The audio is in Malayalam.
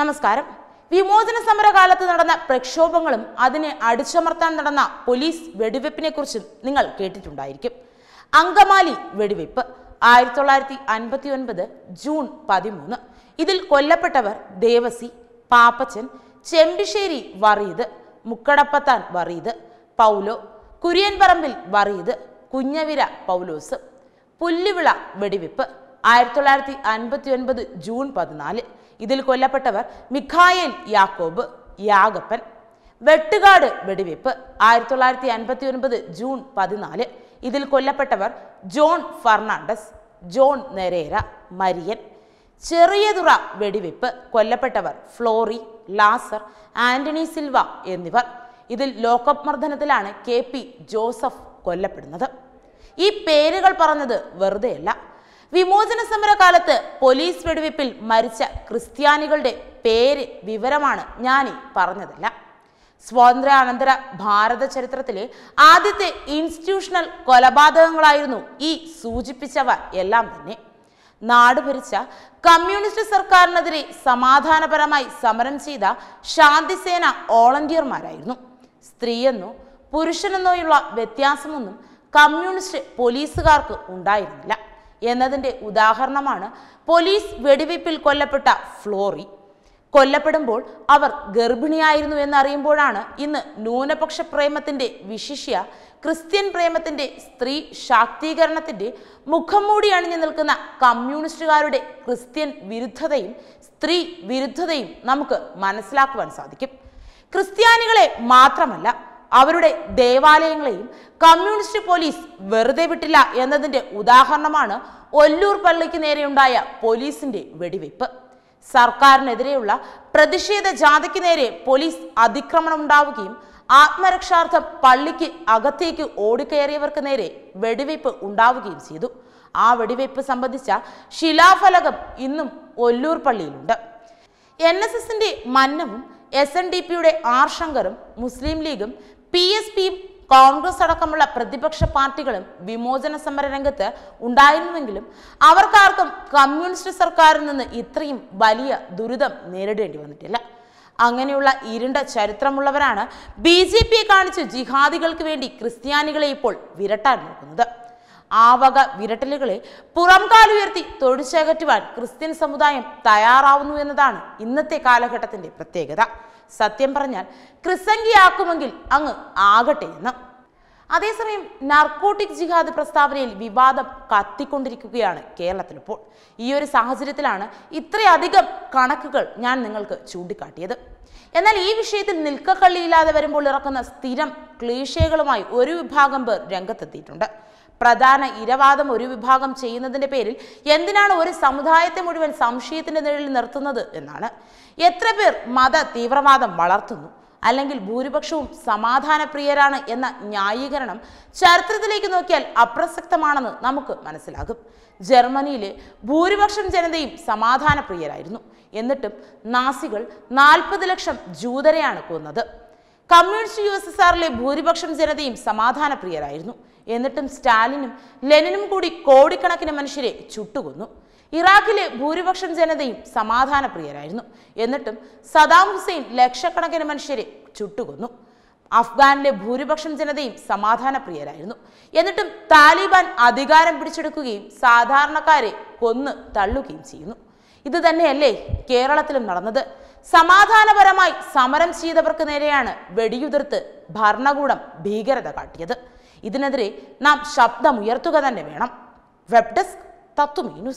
നമസ്കാരം വിമോചന സമരകാലത്ത് നടന്ന പ്രക്ഷോഭങ്ങളും അതിനെ അടിച്ചമർത്താൻ നടന്ന പോലീസ് വെടിവെപ്പിനെ കുറിച്ചും നിങ്ങൾ കേട്ടിട്ടുണ്ടായിരിക്കും അങ്കമാലി വെടിവെപ്പ് ആയിരത്തി തൊള്ളായിരത്തി അൻപത്തി ഒൻപത് ജൂൺ പതിമൂന്ന് ഇതിൽ കൊല്ലപ്പെട്ടവർ ദേവസി പാപ്പച്ചൻ ചെമ്പിശ്ശേരി വറീത് മുക്കടപ്പത്താൻ വറീത് പൗലോ കുര്യൻപറമ്പിൽ പറമ്പിൽ വറീത് കുഞ്ഞവിര പൗലോസ് പുല്ലുവിള വെടിവെപ്പ് ആയിരത്തി തൊള്ളായിരത്തി അൻപത്തി ഒൻപത് ജൂൺ പതിനാല് ഇതിൽ കൊല്ലപ്പെട്ടവർ മിഖായേൽ യാക്കോബ് യാഗപ്പൻ വെട്ടുകാട് വെടിവെപ്പ് ആയിരത്തി തൊള്ളായിരത്തി അൻപത്തി ഒൻപത് ജൂൺ പതിനാല് ഇതിൽ കൊല്ലപ്പെട്ടവർ ജോൺ ഫർണാണ്ടസ് ജോൺ നെരേര മരിയൻ ചെറിയതുറ വെടിവെപ്പ് കൊല്ലപ്പെട്ടവർ ഫ്ലോറി ലാസർ ആന്റണി സിൽവ എന്നിവർ ഇതിൽ ലോക്കപ്പ് മർദ്ദനത്തിലാണ് കെ പി ജോസഫ് കൊല്ലപ്പെടുന്നത് ഈ പേരുകൾ പറഞ്ഞത് വെറുതെയല്ല വിമോചന സമരകാലത്ത് പോലീസ് വെടിവെപ്പിൽ മരിച്ച ക്രിസ്ത്യാനികളുടെ പേര് വിവരമാണ് ഞാൻ പറഞ്ഞതല്ല സ്വാതന്ത്ര്യാനന്തര ഭാരത ചരിത്രത്തിലെ ആദ്യത്തെ ഇൻസ്റ്റിറ്റ്യൂഷണൽ കൊലപാതകങ്ങളായിരുന്നു ഈ സൂചിപ്പിച്ചവ എല്ലാം തന്നെ നാട് ഭരിച്ച കമ്മ്യൂണിസ്റ്റ് സർക്കാരിനെതിരെ സമാധാനപരമായി സമരം ചെയ്ത ശാന്തിസേന വോളണ്ടിയർമാരായിരുന്നു സ്ത്രീയെന്നോ പുരുഷനെന്നോയുള്ള വ്യത്യാസമൊന്നും കമ്മ്യൂണിസ്റ്റ് പോലീസുകാർക്ക് ഉണ്ടായിരുന്നില്ല എന്നതിൻ്റെ ഉദാഹരണമാണ് പോലീസ് വെടിവയ്പിൽ കൊല്ലപ്പെട്ട ഫ്ലോറി കൊല്ലപ്പെടുമ്പോൾ അവർ ഗർഭിണിയായിരുന്നു എന്നറിയുമ്പോഴാണ് ഇന്ന് ന്യൂനപക്ഷ പ്രേമത്തിൻ്റെ വിശിഷ്യ ക്രിസ്ത്യൻ പ്രേമത്തിൻ്റെ സ്ത്രീ ശാക്തീകരണത്തിൻ്റെ മുഖം മൂടി അണിഞ്ഞു നിൽക്കുന്ന കമ്മ്യൂണിസ്റ്റുകാരുടെ ക്രിസ്ത്യൻ വിരുദ്ധതയും സ്ത്രീ വിരുദ്ധതയും നമുക്ക് മനസ്സിലാക്കുവാൻ സാധിക്കും ക്രിസ്ത്യാനികളെ മാത്രമല്ല അവരുടെ ദേവാലയങ്ങളെയും കമ്മ്യൂണിസ്റ്റ് പോലീസ് വെറുതെ വിട്ടില്ല എന്നതിന്റെ ഉദാഹരണമാണ് ഒല്ലൂർ പള്ളിക്ക് നേരെയുണ്ടായ പോലീസിന്റെ വെടിവെപ്പ് സർക്കാരിനെതിരെയുള്ള പ്രതിഷേധ ജാഥയ്ക്ക് നേരെ പോലീസ് അതിക്രമണം ഉണ്ടാവുകയും ആത്മരക്ഷാർത്ഥം പള്ളിക്ക് അകത്തേക്ക് ഓടിക്കയറിയവർക്ക് നേരെ വെടിവയ്പ് ഉണ്ടാവുകയും ചെയ്തു ആ വെടിവയ്പ് സംബന്ധിച്ച ശിലാഫലകം ഇന്നും ഒല്ലൂർ പള്ളിയിലുണ്ട് എൻ എസ് എസിന്റെ മന്നവും എസ് എൻ ഡി പിയുടെ ആർ ശങ്കറും മുസ്ലിം ലീഗും പി എസ് പിയും കോൺഗ്രസ് അടക്കമുള്ള പ്രതിപക്ഷ പാർട്ടികളും വിമോചന സമര രംഗത്ത് ഉണ്ടായിരുന്നുവെങ്കിലും അവർക്കാർക്കും കമ്മ്യൂണിസ്റ്റ് സർക്കാരിൽ നിന്ന് ഇത്രയും വലിയ ദുരിതം നേരിടേണ്ടി വന്നിട്ടില്ല അങ്ങനെയുള്ള ഇരുണ്ട ചരിത്രമുള്ളവരാണ് ബി ജെ പി കാണിച്ച് ജിഹാദികൾക്ക് വേണ്ടി ക്രിസ്ത്യാനികളെ ഇപ്പോൾ വിരട്ടാൻ നോക്കുന്നത് ആ വക വിരട്ടലുകളെ പുറംകാലുയർത്തി തൊഴിച്ചകറ്റുവാൻ ക്രിസ്ത്യൻ സമുദായം തയ്യാറാവുന്നു എന്നതാണ് ഇന്നത്തെ കാലഘട്ടത്തിന്റെ പ്രത്യേകത സത്യം പറഞ്ഞാൽ ക്രിസംഗിയാക്കുമെങ്കിൽ അങ്ങ് ആകട്ടെ എന്ന് അതേസമയം നാർക്കോട്ടിക് ജിഹാദ് പ്രസ്താവനയിൽ വിവാദം കത്തിക്കൊണ്ടിരിക്കുകയാണ് കേരളത്തിലിപ്പോൾ ഈ ഒരു സാഹചര്യത്തിലാണ് ഇത്രയധികം കണക്കുകൾ ഞാൻ നിങ്ങൾക്ക് ചൂണ്ടിക്കാട്ടിയത് എന്നാൽ ഈ വിഷയത്തിൽ നിൽക്കക്കള്ളിയില്ലാതെ വരുമ്പോൾ ഇറക്കുന്ന സ്ഥിരം ക്ലീശകളുമായി ഒരു വിഭാഗം പേർ രംഗത്തെത്തിയിട്ടുണ്ട് പ്രധാന ഇരവാദം ഒരു വിഭാഗം ചെയ്യുന്നതിൻ്റെ പേരിൽ എന്തിനാണ് ഒരു സമുദായത്തെ മുഴുവൻ സംശയത്തിൻ്റെ നിഴലിൽ നിർത്തുന്നത് എന്നാണ് എത്ര പേർ മത തീവ്രവാദം വളർത്തുന്നു അല്ലെങ്കിൽ ഭൂരിപക്ഷവും പ്രിയരാണ് എന്ന ന്യായീകരണം ചരിത്രത്തിലേക്ക് നോക്കിയാൽ അപ്രസക്തമാണെന്ന് നമുക്ക് മനസ്സിലാകും ജർമ്മനിയിലെ ഭൂരിപക്ഷം ജനതയും സമാധാനപ്രിയരായിരുന്നു എന്നിട്ടും നാസികൾ നാൽപ്പത് ലക്ഷം ജൂതരെയാണ് കൊന്നത് കമ്മ്യൂണിസ്റ്റ് യു എസ് എസ് ആറിലെ ഭൂരിപക്ഷം ജനതയും സമാധാനപ്രിയരായിരുന്നു എന്നിട്ടും സ്റ്റാലിനും ലെനിനും കൂടി കോടിക്കണക്കിന് മനുഷ്യരെ ചുട്ടുകൊന്നു ഇറാഖിലെ ഭൂരിപക്ഷം ജനതയും സമാധാനപ്രിയരായിരുന്നു എന്നിട്ടും സദാം ഹുസൈൻ ലക്ഷക്കണക്കിന് മനുഷ്യരെ ചുട്ടുകൊന്നു അഫ്ഗാനിലെ ഭൂരിപക്ഷം ജനതയും സമാധാനപ്രിയരായിരുന്നു എന്നിട്ടും താലിബാൻ അധികാരം പിടിച്ചെടുക്കുകയും സാധാരണക്കാരെ കൊന്ന് തള്ളുകയും ചെയ്യുന്നു ഇത് തന്നെയല്ലേ കേരളത്തിലും നടന്നത് സമാധാനപരമായി സമരം ചെയ്തവർക്ക് നേരെയാണ് വെടിയുതിർത്ത് ഭരണകൂടം ഭീകരത കാട്ടിയത് ഇതിനെതിരെ നാം ശബ്ദമുയർത്തുക തന്നെ വേണം വെബ് ഡെസ്ക് തത്വമീ